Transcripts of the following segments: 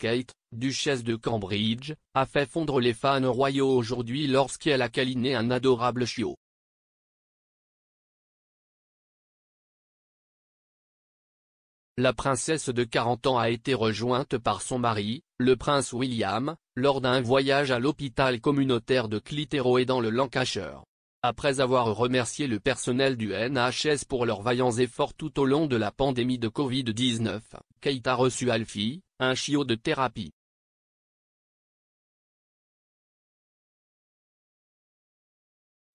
Kate, duchesse de Cambridge, a fait fondre les fans royaux aujourd'hui lorsqu'elle a câliné un adorable chiot. La princesse de 40 ans a été rejointe par son mari, le prince William, lors d'un voyage à l'hôpital communautaire de Clitheroe dans le Lancashire. Après avoir remercié le personnel du NHS pour leurs vaillants efforts tout au long de la pandémie de Covid-19, Kate a reçu Alfie, un chiot de thérapie.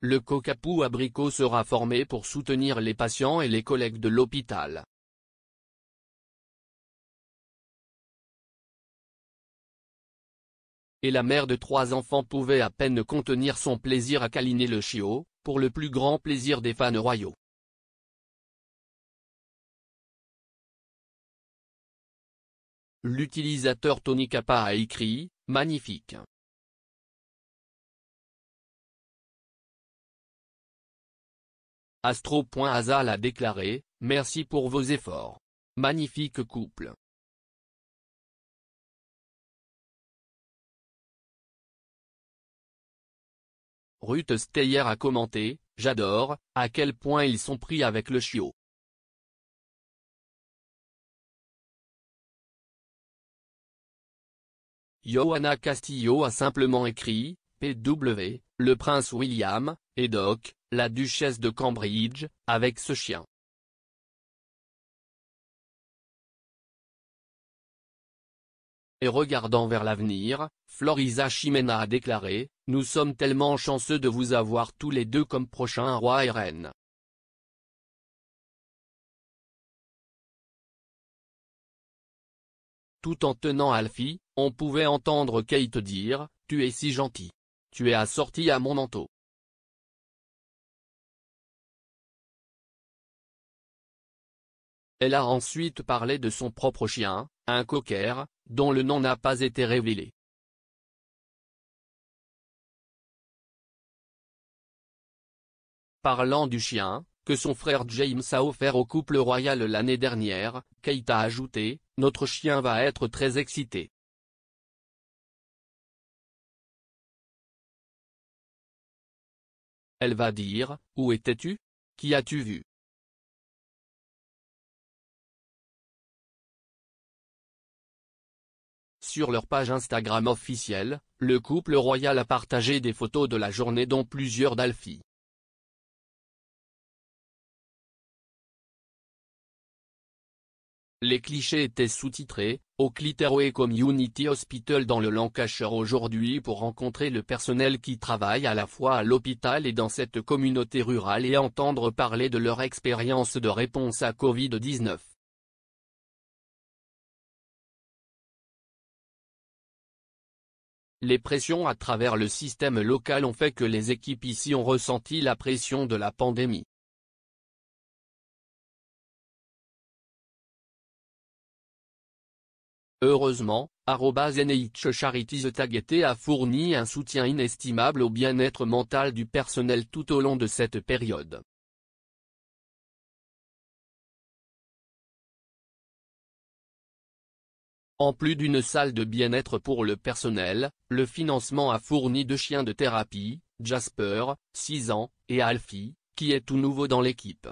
Le cocapou abricot sera formé pour soutenir les patients et les collègues de l'hôpital. Et la mère de trois enfants pouvait à peine contenir son plaisir à câliner le chiot, pour le plus grand plaisir des fans royaux. L'utilisateur Tony Kappa a écrit « Magnifique ». Astro.Azal a déclaré « Merci pour vos efforts. Magnifique couple ». Ruth Steyer a commenté, j'adore, à quel point ils sont pris avec le chiot. Johanna Castillo a simplement écrit, PW, le prince William, et Doc, la duchesse de Cambridge, avec ce chien. Et regardant vers l'avenir, Florisa Chimena a déclaré, « Nous sommes tellement chanceux de vous avoir tous les deux comme prochains roi et reines. Tout en tenant Alfie, on pouvait entendre Kate dire, « Tu es si gentil. Tu es assorti à mon manteau. » Elle a ensuite parlé de son propre chien, un cocker, dont le nom n'a pas été révélé. Parlant du chien, que son frère James a offert au couple royal l'année dernière, Kate a ajouté, « Notre chien va être très excité. Elle va dire, où étais-tu Qui as-tu vu Sur leur page Instagram officielle, le couple royal a partagé des photos de la journée dont plusieurs d'Alfie. Les clichés étaient sous-titrés, au Cliterway Community Hospital dans le Lancashire aujourd'hui pour rencontrer le personnel qui travaille à la fois à l'hôpital et dans cette communauté rurale et entendre parler de leur expérience de réponse à Covid-19. Les pressions à travers le système local ont fait que les équipes ici ont ressenti la pression de la pandémie. Heureusement, NH Charities Taguete a fourni un soutien inestimable au bien-être mental du personnel tout au long de cette période. En plus d'une salle de bien-être pour le personnel, le financement a fourni deux chiens de thérapie, Jasper, 6 ans, et Alfie, qui est tout nouveau dans l'équipe.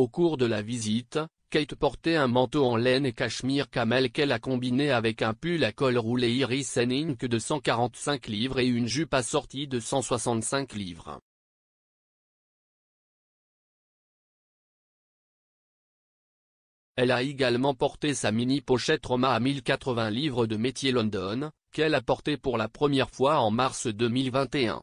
Au cours de la visite, Kate portait un manteau en laine et cachemire camel qu'elle a combiné avec un pull à col roulé Iris Henning de 145 livres et une jupe assortie de 165 livres. Elle a également porté sa mini pochette Roma à 1080 livres de métier London, qu'elle a portée pour la première fois en mars 2021.